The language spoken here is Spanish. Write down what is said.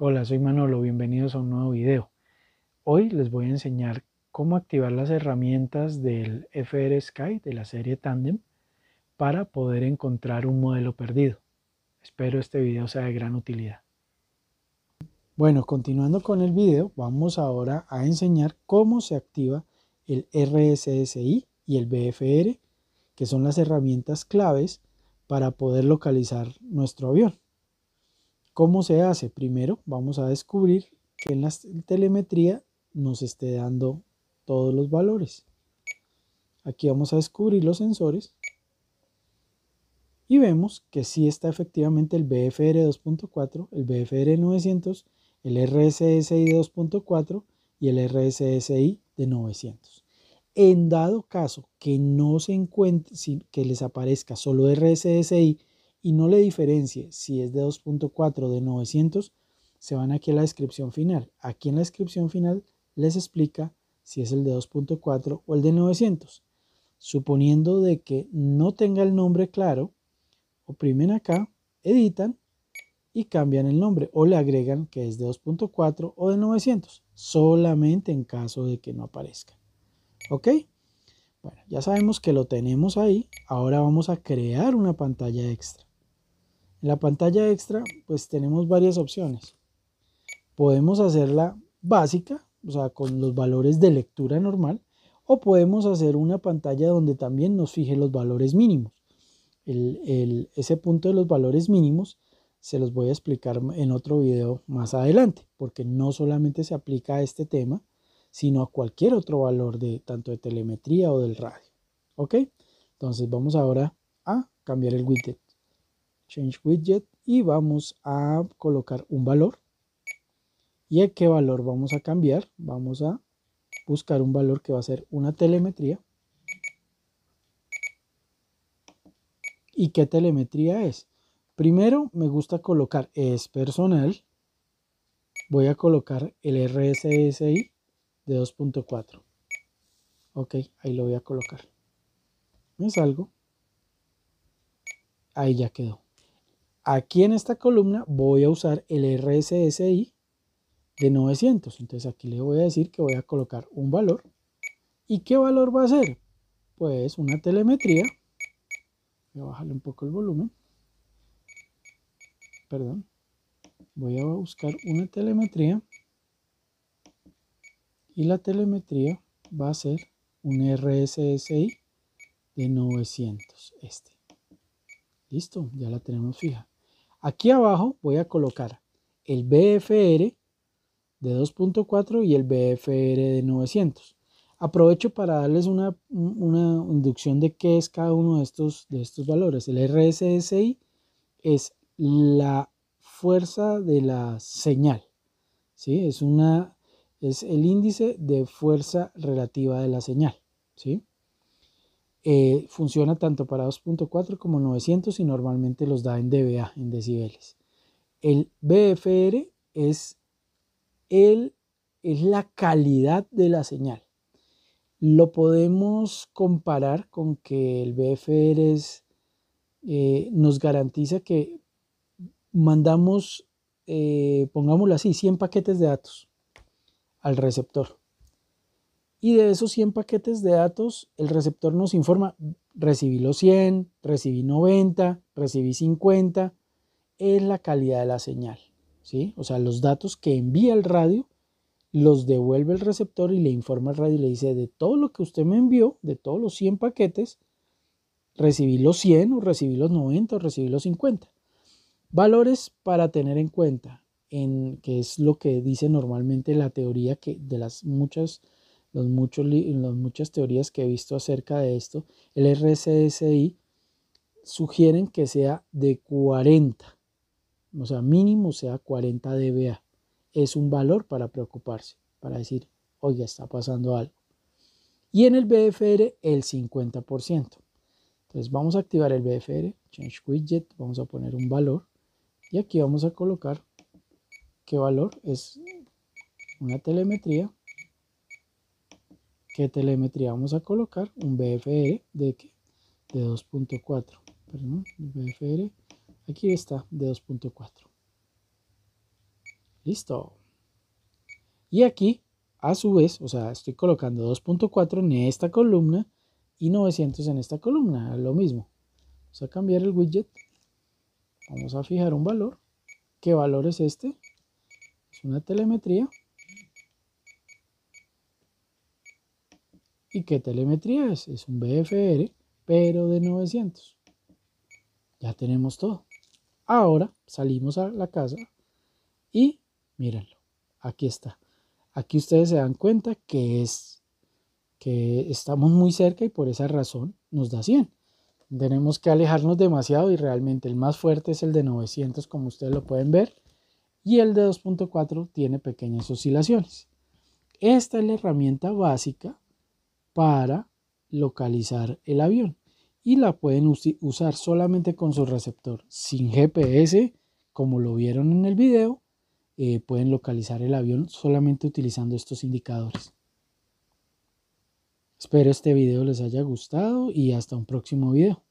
Hola, soy Manolo, bienvenidos a un nuevo video. Hoy les voy a enseñar cómo activar las herramientas del FR Sky de la serie Tandem para poder encontrar un modelo perdido. Espero este video sea de gran utilidad. Bueno, continuando con el video, vamos ahora a enseñar cómo se activa el RSSI y el BFR, que son las herramientas claves para poder localizar nuestro avión. ¿Cómo se hace? Primero vamos a descubrir que en la telemetría nos esté dando todos los valores. Aquí vamos a descubrir los sensores y vemos que sí está efectivamente el BFR 2.4, el BFR 900, el RSSI de 2.4 y el RSSI de 900. En dado caso que no se encuentre, que les aparezca solo RSSI y no le diferencie si es de 2.4 de 900, se van aquí a la descripción final. Aquí en la descripción final les explica si es el de 2.4 o el de 900. Suponiendo de que no tenga el nombre claro, oprimen acá, editan y cambian el nombre o le agregan que es de 2.4 o de 900, solamente en caso de que no aparezca. ¿Ok? Bueno, ya sabemos que lo tenemos ahí, ahora vamos a crear una pantalla extra. En la pantalla extra, pues tenemos varias opciones. Podemos hacerla básica, o sea, con los valores de lectura normal, o podemos hacer una pantalla donde también nos fije los valores mínimos. El, ese punto de los valores mínimos se los voy a explicar en otro video más adelante, porque no solamente se aplica a este tema, sino a cualquier otro valor de tanto de telemetría o del radio. ¿Ok? Entonces vamos ahora a cambiar el widget change widget y vamos a colocar un valor. ¿Y a qué valor vamos a cambiar? Vamos a buscar un valor que va a ser una telemetría. ¿Y qué telemetría es? Primero me gusta colocar es personal. Voy a colocar el RSSI de 2.4. Ok, ahí lo voy a colocar. Me salgo. Ahí ya quedó. Aquí en esta columna voy a usar el RSSI de 900. Entonces aquí le voy a decir que voy a colocar un valor. ¿Y qué valor va a ser? Pues una telemetría. Voy a bajarle un poco el volumen. Perdón. Voy a buscar una telemetría. Y la telemetría va a ser un RSSI de 900. Este. Listo, ya la tenemos fija. Aquí abajo voy a colocar el BFR de 2.4 y el BFR de 900. Aprovecho para darles una, inducción de qué es cada uno de estos, de estos valores. El RSSI es la fuerza de la señal. ¿sí? Es, una, es el índice de fuerza relativa de la señal. ¿sí? Eh, funciona tanto para 2.4 como 900 y normalmente los da en dBA, en decibeles. El BFR es, el, es la calidad de la señal. Lo podemos comparar con que el BFR es, eh, nos garantiza que mandamos, eh, pongámoslo así, 100 paquetes de datos al receptor. Y de esos 100 paquetes de datos, el receptor nos informa, recibí los 100, recibí 90, recibí 50, es la calidad de la señal. ¿sí? O sea, los datos que envía el radio los devuelve el receptor y le informa al radio le dice, de todo lo que usted me envió, de todos los 100 paquetes, recibí los 100 o recibí los 90 o recibí los 50. Valores para tener en cuenta, en, que es lo que dice normalmente la teoría que de las muchas los las muchas teorías que he visto acerca de esto, el RCSI sugieren que sea de 40, o sea, mínimo sea 40 dBA. Es un valor para preocuparse, para decir, oye, está pasando algo. Y en el BFR el 50%. Entonces vamos a activar el BFR, Change Widget, vamos a poner un valor y aquí vamos a colocar qué valor es una telemetría ¿Qué telemetría vamos a colocar? Un BFR de, de 2.4. Perdón, BFR. Aquí está, de 2.4. Listo. Y aquí, a su vez, o sea, estoy colocando 2.4 en esta columna y 900 en esta columna. Lo mismo. Vamos a cambiar el widget. Vamos a fijar un valor. ¿Qué valor es este? Es una telemetría. ¿Y qué telemetría es? Es un BFR, pero de 900. Ya tenemos todo. Ahora salimos a la casa y mírenlo. Aquí está. Aquí ustedes se dan cuenta que es que estamos muy cerca y por esa razón nos da 100. Tenemos que alejarnos demasiado y realmente el más fuerte es el de 900 como ustedes lo pueden ver y el de 2.4 tiene pequeñas oscilaciones. Esta es la herramienta básica para localizar el avión y la pueden usar solamente con su receptor, sin GPS, como lo vieron en el video, eh, pueden localizar el avión solamente utilizando estos indicadores. Espero este video les haya gustado y hasta un próximo video.